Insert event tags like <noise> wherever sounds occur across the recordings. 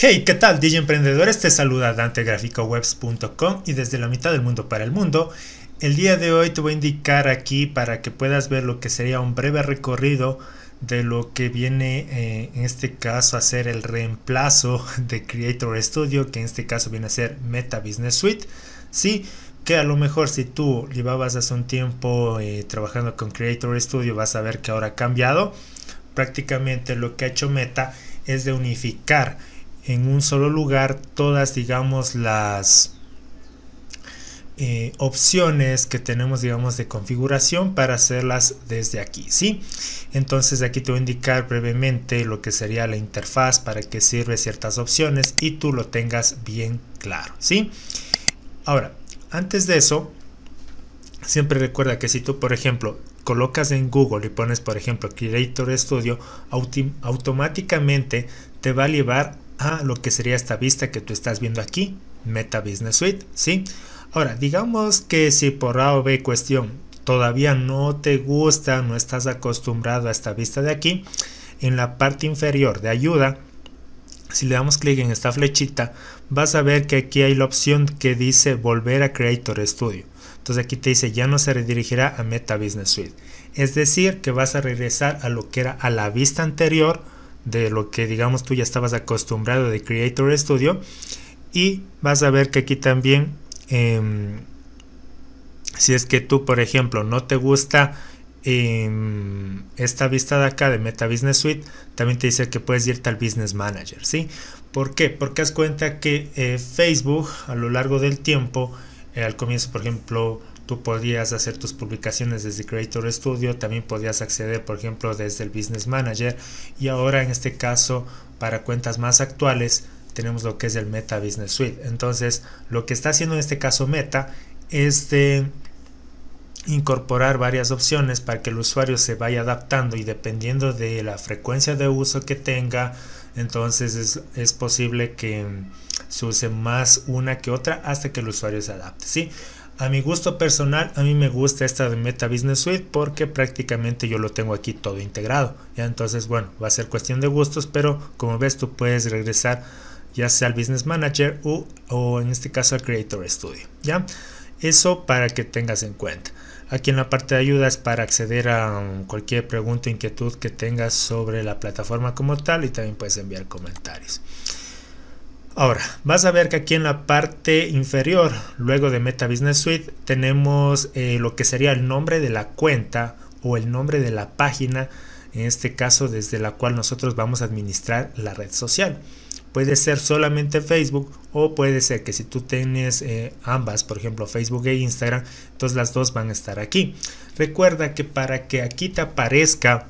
Hey, ¿qué tal, DJ Emprendedores? Te saluda Dante y desde la mitad del mundo para el mundo. El día de hoy te voy a indicar aquí para que puedas ver lo que sería un breve recorrido de lo que viene eh, en este caso a ser el reemplazo de Creator Studio, que en este caso viene a ser Meta Business Suite. Sí, que a lo mejor si tú llevabas hace un tiempo eh, trabajando con Creator Studio vas a ver que ahora ha cambiado. Prácticamente lo que ha hecho Meta es de unificar en un solo lugar todas digamos las eh, opciones que tenemos digamos de configuración para hacerlas desde aquí sí entonces aquí te voy a indicar brevemente lo que sería la interfaz para que sirve ciertas opciones y tú lo tengas bien claro sí ahora antes de eso, siempre recuerda que si tú, por ejemplo, colocas en Google y pones, por ejemplo, Creator Studio, automáticamente te va a llevar a lo que sería esta vista que tú estás viendo aquí, Meta Business Suite, ¿sí? Ahora, digamos que si por A o B cuestión todavía no te gusta, no estás acostumbrado a esta vista de aquí, en la parte inferior de ayuda, si le damos clic en esta flechita vas a ver que aquí hay la opción que dice volver a Creator Studio entonces aquí te dice ya no se redirigirá a Meta Business Suite es decir que vas a regresar a lo que era a la vista anterior de lo que digamos tú ya estabas acostumbrado de Creator Studio y vas a ver que aquí también em, si es que tú por ejemplo no te gusta y mm, esta vista de acá de Meta Business Suite también te dice que puedes irte al Business Manager, ¿sí? ¿Por qué? Porque haz cuenta que eh, Facebook a lo largo del tiempo, eh, al comienzo, por ejemplo, tú podías hacer tus publicaciones desde Creator Studio, también podías acceder, por ejemplo, desde el Business Manager y ahora en este caso para cuentas más actuales tenemos lo que es el Meta Business Suite. Entonces, lo que está haciendo en este caso Meta es de incorporar varias opciones para que el usuario se vaya adaptando y dependiendo de la frecuencia de uso que tenga, entonces es, posible que mm, se use más una que otra hasta que el usuario se adapte, ¿sí? A mi gusto personal, a mí me gusta esta de Meta Business Suite porque prácticamente yo lo tengo aquí todo integrado. ¿ya? Entonces, bueno, va a ser cuestión de gustos, pero como ves, tú puedes regresar ya sea al Business Manager o, o en este caso al Creator Studio. ¿ya? Eso para que tengas en cuenta. Aquí en la parte de ayuda es para acceder a um, cualquier pregunta o inquietud que tengas sobre la plataforma como tal y también puedes enviar comentarios. Ahora, vas a ver que aquí en la parte inferior, luego de Meta Business Suite, tenemos eh, lo que sería el nombre de la cuenta o el nombre de la página, en este caso desde la cual nosotros vamos a administrar la red social puede ser solamente Facebook o puede ser que si tú tienes eh, ambas, por ejemplo Facebook e Instagram, entonces las dos van a estar aquí. Recuerda que para que aquí te aparezca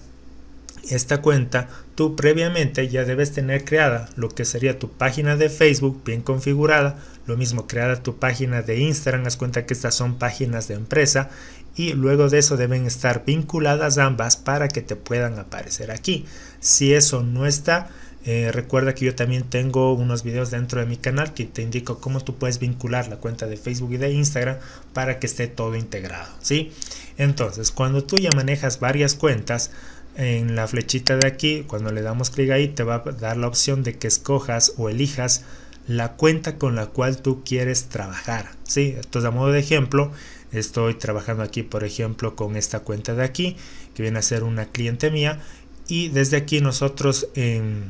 esta cuenta, tú previamente ya debes tener creada lo que sería tu página de Facebook bien configurada, lo mismo creada tu página de Instagram, haz cuenta que estas son páginas de empresa y luego de eso deben estar vinculadas ambas para que te puedan aparecer aquí. Si eso no está, eh, recuerda que yo también tengo unos videos dentro de mi canal que te indico cómo tú puedes vincular la cuenta de Facebook y de Instagram para que esté todo integrado, ¿sí? Entonces, cuando tú ya manejas varias cuentas, en la flechita de aquí, cuando le damos clic ahí, te va a dar la opción de que escojas o elijas la cuenta con la cual tú quieres trabajar, ¿sí? Entonces, a modo de ejemplo, estoy trabajando aquí, por ejemplo, con esta cuenta de aquí, que viene a ser una cliente mía, y desde aquí nosotros... Em,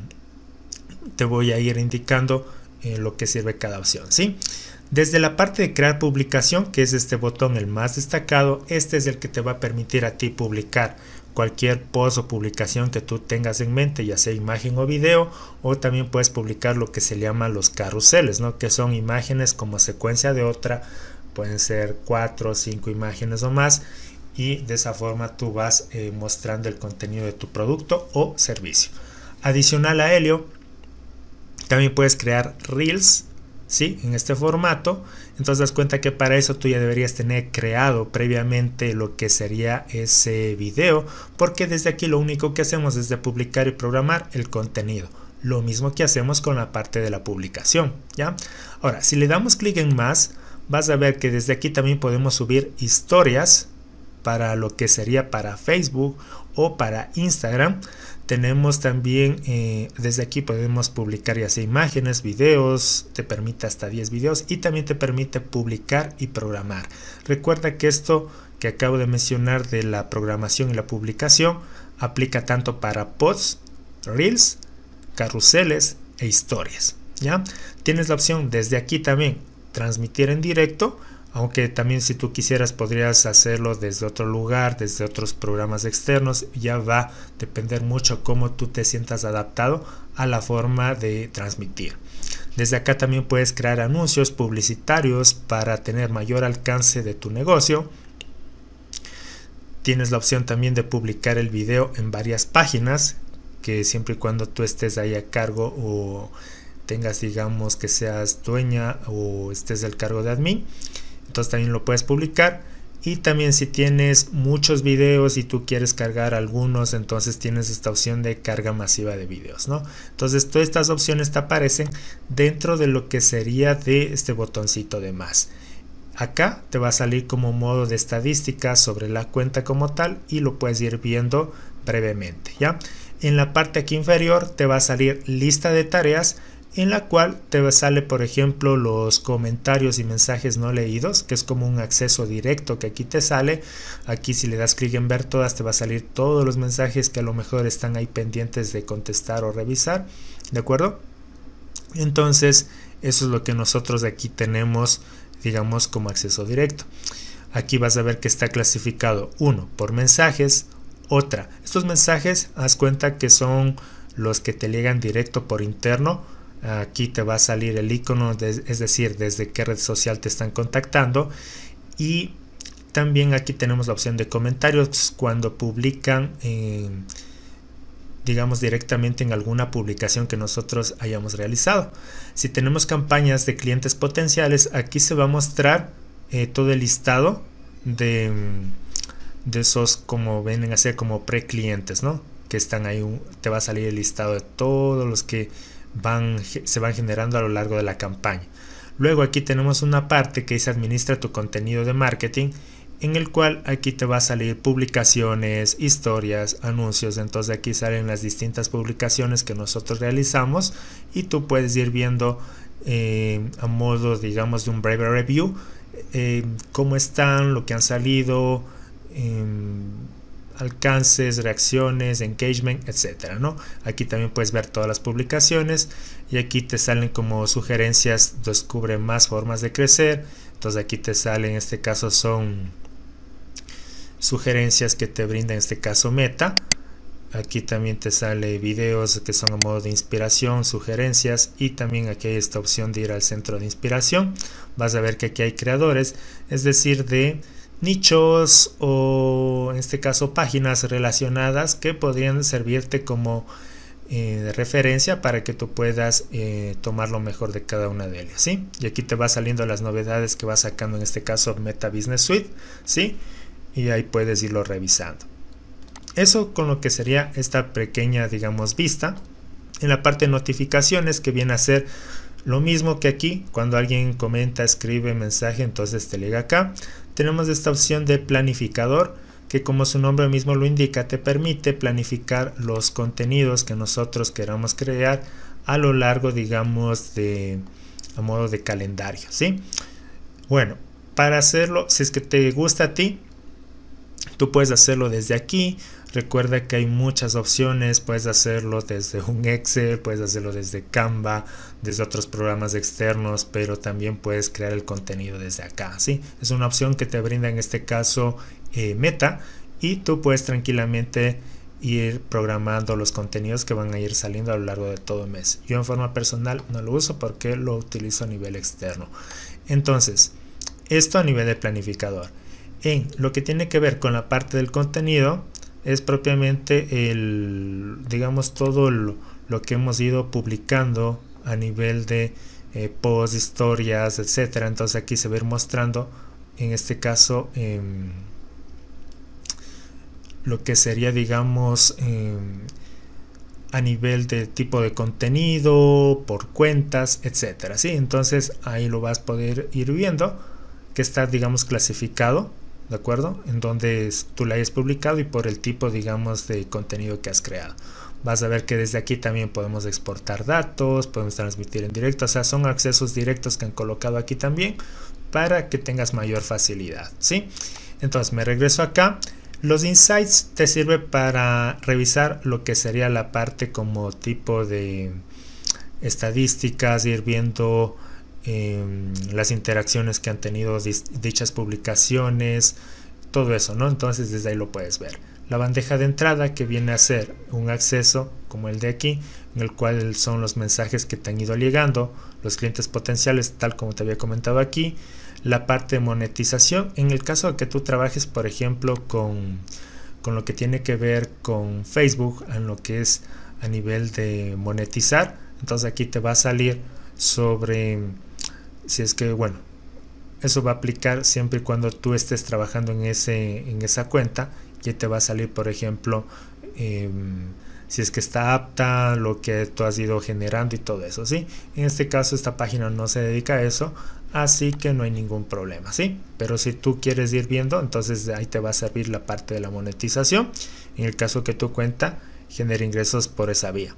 te voy a ir indicando eh, lo que sirve cada opción, ¿sí? Desde la parte de crear publicación, que es este botón el más destacado, este es el que te va a permitir a ti publicar cualquier post o publicación que tú tengas en mente, ya sea imagen o video, o también puedes publicar lo que se llama los carruseles, ¿no? que son imágenes como secuencia de otra, pueden ser cuatro o cinco imágenes o más, y de esa forma tú vas eh, mostrando el contenido de tu producto o servicio. Adicional a Helio también puedes crear reels, ¿sí? En este formato. Entonces das cuenta que para eso tú ya deberías tener creado previamente lo que sería ese video, porque desde aquí lo único que hacemos es de publicar y programar el contenido. Lo mismo que hacemos con la parte de la publicación, ¿ya? Ahora, si le damos clic en más, vas a ver que desde aquí también podemos subir historias para lo que sería para Facebook o para Instagram. Tenemos también, eh, desde aquí podemos publicar ya sea imágenes, videos, te permite hasta 10 videos y también te permite publicar y programar. Recuerda que esto que acabo de mencionar de la programación y la publicación aplica tanto para pods, reels, carruseles e historias. ¿ya? Tienes la opción desde aquí también transmitir en directo aunque también si tú quisieras podrías hacerlo desde otro lugar, desde otros programas externos, ya va a depender mucho cómo tú te sientas adaptado a la forma de transmitir. Desde acá también puedes crear anuncios publicitarios para tener mayor alcance de tu negocio. Tienes la opción también de publicar el video en varias páginas, que siempre y cuando tú estés ahí a cargo o tengas, digamos, que seas dueña o estés del cargo de admin también lo puedes publicar. Y también si tienes muchos videos y tú quieres cargar algunos, entonces tienes esta opción de carga masiva de videos, ¿no? Entonces todas estas opciones te aparecen dentro de lo que sería de este botoncito de más. Acá te va a salir como modo de estadística sobre la cuenta como tal y lo puedes ir viendo brevemente, ¿ya? En la parte aquí inferior te va a salir lista de tareas en la cual te sale por ejemplo los comentarios y mensajes no leídos, que es como un acceso directo que aquí te sale. Aquí si le das clic en ver todas te va a salir todos los mensajes que a lo mejor están ahí pendientes de contestar o revisar, ¿de acuerdo? Entonces eso es lo que nosotros aquí tenemos, digamos, como acceso directo. Aquí vas a ver que está clasificado uno por mensajes, otra. Estos mensajes, haz cuenta que son los que te llegan directo por interno, Aquí te va a salir el icono, es decir, desde qué red social te están contactando. Y también aquí tenemos la opción de comentarios cuando publican, eh, digamos, directamente en alguna publicación que nosotros hayamos realizado. Si tenemos campañas de clientes potenciales, aquí se va a mostrar eh, todo el listado de, de esos, como vienen a ser como pre-clientes, ¿no? Que están ahí, te va a salir el listado de todos los que van, se van generando a lo largo de la campaña. Luego aquí tenemos una parte que dice administra tu contenido de marketing en el cual aquí te va a salir publicaciones, historias, anuncios, entonces aquí salen las distintas publicaciones que nosotros realizamos y tú puedes ir viendo eh, a modo digamos de un breve review eh, cómo están, lo que han salido, em, alcances, reacciones, engagement, etcétera, ¿no? Aquí también puedes ver todas las publicaciones y aquí te salen como sugerencias, descubre más formas de crecer. Entonces aquí te salen, en este caso son sugerencias que te brinda en este caso Meta. Aquí también te sale videos que son a modo de inspiración, sugerencias y también aquí hay esta opción de ir al centro de inspiración. Vas a ver que aquí hay creadores, es decir, de nichos o en este caso páginas relacionadas que podrían servirte como eh, de referencia para que tú puedas eh, tomar lo mejor de cada una de ellas, Y aquí te va saliendo las novedades que va sacando en este caso Meta Business Suite, ¿sí? Y ahí puedes irlo revisando. Eso con lo que sería esta pequeña, digamos, vista. En la parte de notificaciones que viene a ser lo mismo que aquí, cuando alguien comenta, escribe mensaje, entonces te llega acá tenemos esta opción de planificador que como su nombre mismo lo indica te permite planificar los contenidos que nosotros queramos crear a lo largo digamos de a modo de calendario ¿sí? bueno para hacerlo si es que te gusta a ti tú puedes hacerlo desde aquí Recuerda que hay muchas opciones, puedes hacerlo desde un Excel, puedes hacerlo desde Canva, desde otros programas externos, pero también puedes crear el contenido desde acá, Es una opción que te brinda en este caso eh, Meta y tú puedes tranquilamente ir programando los contenidos que van a ir saliendo a lo largo de todo el mes. Yo en forma personal no lo uso porque lo utilizo a nivel externo. Entonces, esto a nivel de planificador. En lo que tiene que ver con la parte del contenido, es propiamente el, digamos, todo lo, que hemos ido publicando a nivel de eh, post, historias, etcétera. Entonces aquí se va a ir mostrando, en este caso, em, lo que sería, digamos, em, a nivel de tipo de contenido, por cuentas, etcétera. ¿sí? Entonces ahí lo vas a poder ir viendo que está, digamos, clasificado ¿de acuerdo? En donde tú la hayas publicado y por el tipo, digamos, de contenido que has creado. Vas a ver que desde aquí también podemos exportar datos, podemos transmitir en directo, o sea, son accesos directos que han colocado aquí también para que tengas mayor facilidad, ¿sí? Entonces me regreso acá. Los insights te sirve para revisar lo que sería la parte como tipo de estadísticas, ir viendo Em, las interacciones que han tenido dichas publicaciones, todo eso, ¿no? Entonces desde ahí lo puedes ver. La bandeja de entrada que viene a ser un acceso como el de aquí, en el cual son los mensajes que te han ido llegando, los clientes potenciales, tal como te había comentado aquí, la parte de monetización, en el caso de que tú trabajes, por ejemplo, con, con lo que tiene que ver con Facebook, en lo que es a nivel de monetizar, entonces aquí te va a salir sobre si es que, bueno, eso va a aplicar siempre y cuando tú estés trabajando en, ese, en esa cuenta. Ya te va a salir, por ejemplo, em, si es que está apta, lo que tú has ido generando y todo eso, ¿sí? En este caso esta página no se dedica a eso, así que no hay ningún problema, ¿sí? Pero si tú quieres ir viendo, entonces ahí te va a servir la parte de la monetización, en el caso que tu cuenta genere ingresos por esa vía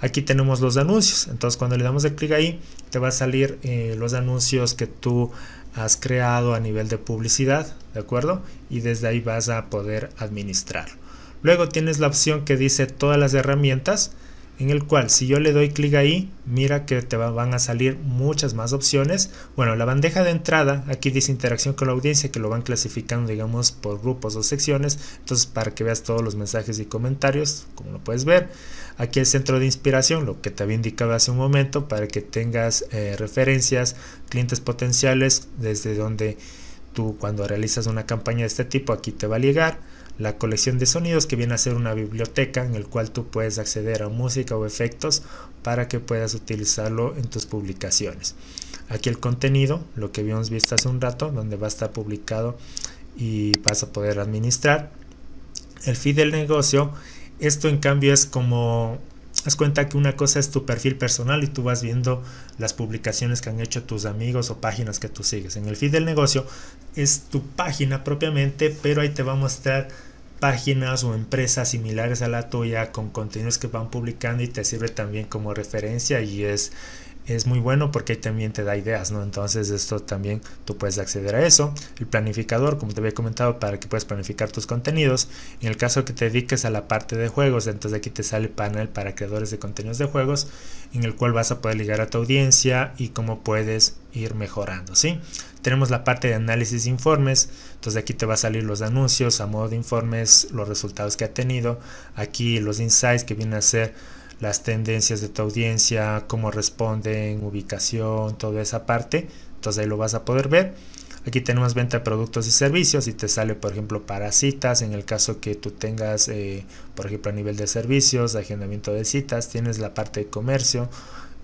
aquí tenemos los anuncios entonces cuando le damos el clic ahí te va a salir eh, los anuncios que tú has creado a nivel de publicidad de acuerdo y desde ahí vas a poder administrarlo luego tienes la opción que dice todas las herramientas en el cual si yo le doy clic ahí, mira que te van a salir muchas más opciones. Bueno, la bandeja de entrada, aquí dice interacción con la audiencia, que lo van clasificando, digamos, por grupos o secciones. Entonces, para que veas todos los mensajes y comentarios, como lo puedes ver. Aquí el centro de inspiración, lo que te había indicado hace un momento, para que tengas eh, referencias, clientes potenciales, desde donde tú cuando realizas una campaña de este tipo, aquí te va a llegar la colección de sonidos que viene a ser una biblioteca en el cual tú puedes acceder a música o efectos para que puedas utilizarlo en tus publicaciones. Aquí el contenido, lo que habíamos visto hace un rato, donde va a estar publicado y vas a poder administrar. El feed del negocio, esto en cambio es como haz cuenta que una cosa es tu perfil personal y tú vas viendo las publicaciones que han hecho tus amigos o páginas que tú sigues. En el feed del negocio es tu página propiamente, pero ahí te va a mostrar páginas o empresas similares a la tuya con contenidos que van publicando y te sirve también como referencia y es es muy bueno porque también te da ideas, ¿no? Entonces esto también tú puedes acceder a eso. El planificador, como te había comentado, para que puedas planificar tus contenidos. En el caso que te dediques a la parte de juegos, entonces aquí te sale el panel para creadores de contenidos de juegos, en el cual vas a poder ligar a tu audiencia y cómo puedes ir mejorando, ¿sí? Tenemos la parte de análisis informes, entonces aquí te va a salir los anuncios a modo de informes, los resultados que ha tenido, aquí los insights que vienen a ser las tendencias de tu audiencia, cómo responden, ubicación, toda esa parte. Entonces ahí lo vas a poder ver. Aquí tenemos venta de productos y servicios y te sale, por ejemplo, para citas. En el caso que tú tengas, eh, por ejemplo, a nivel de servicios, agendamiento de citas, tienes la parte de comercio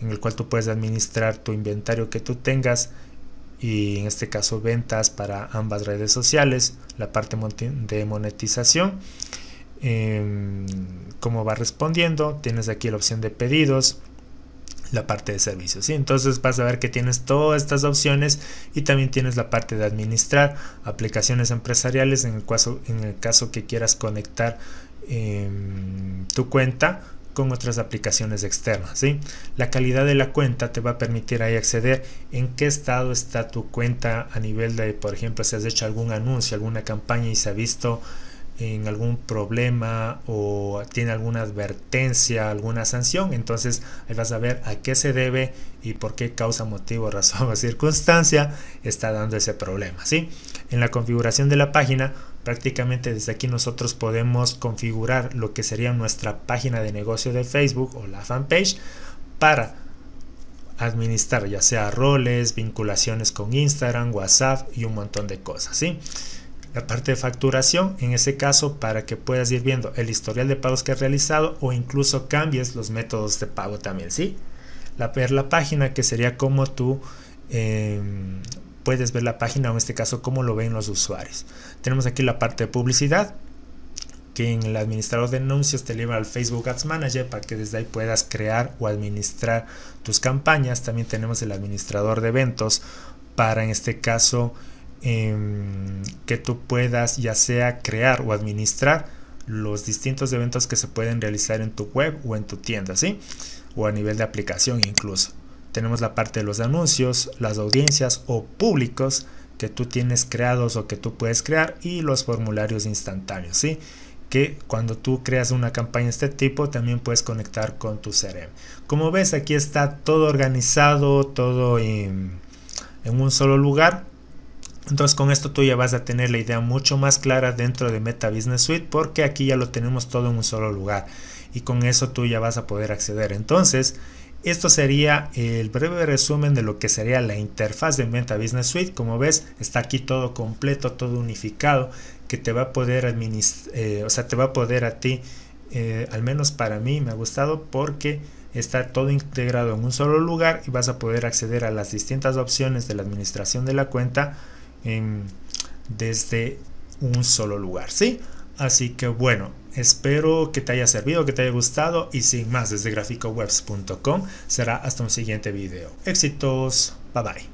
en el cual tú puedes administrar tu inventario que tú tengas y en este caso ventas para ambas redes sociales, la parte de monetización Em, cómo va respondiendo. Tienes aquí la opción de pedidos, la parte de servicios. ¿sí? Entonces vas a ver que tienes todas estas opciones y también tienes la parte de administrar aplicaciones empresariales en el caso, en el caso que quieras conectar em, tu cuenta con otras aplicaciones externas. ¿sí? La calidad de la cuenta te va a permitir ahí acceder en qué estado está tu cuenta a nivel de, por ejemplo, si has hecho algún anuncio, alguna campaña y se ha visto en algún problema o tiene alguna advertencia, alguna sanción, entonces ahí vas a ver a qué se debe y por qué causa, motivo, <laughs> razón o circunstancia está dando ese problema, ¿sí? En la configuración de la página, prácticamente desde aquí nosotros podemos configurar lo que sería nuestra página de negocio de Facebook o la fanpage para administrar ya sea roles, vinculaciones con Instagram, WhatsApp y un montón de cosas, ¿sí? la parte de facturación, en ese caso para que puedas ir viendo el historial de pagos que has realizado o incluso cambies los métodos de pago también, ¿sí? La, ver la página que sería como tú em, puedes ver la página o en este caso cómo lo ven los usuarios. Tenemos aquí la parte de publicidad, que en el administrador de anuncios te lleva al Facebook Ads Manager para que desde ahí puedas crear o administrar tus campañas. También tenemos el administrador de eventos para en este caso Em, que tú puedas ya sea crear o administrar los distintos eventos que se pueden realizar en tu web o en tu tienda, ¿sí? O a nivel de aplicación incluso. Tenemos la parte de los anuncios, las audiencias o públicos que tú tienes creados o que tú puedes crear y los formularios instantáneos, ¿sí? Que cuando tú creas una campaña de este tipo también puedes conectar con tu CRM. Como ves aquí está todo organizado, todo en un solo lugar entonces con esto tú ya vas a tener la idea mucho más clara dentro de Meta Business Suite porque aquí ya lo tenemos todo en un solo lugar y con eso tú ya vas a poder acceder. Entonces esto sería el breve resumen de lo que sería la interfaz de Meta Business Suite. Como ves está aquí todo completo, todo unificado que te va a poder administrar, eh, o sea te va a poder a ti, eh, al menos para mí me ha gustado porque está todo integrado en un solo lugar y vas a poder acceder a las distintas opciones de la administración de la cuenta desde un solo lugar, ¿sí? Así que bueno, espero que te haya servido, que te haya gustado y sin más desde graficowebs.com será hasta un siguiente video. Éxitos, bye bye.